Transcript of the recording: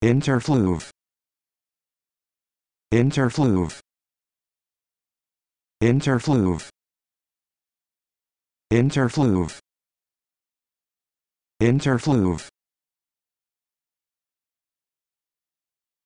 interfluve interfluve interfluve interfluve interfluve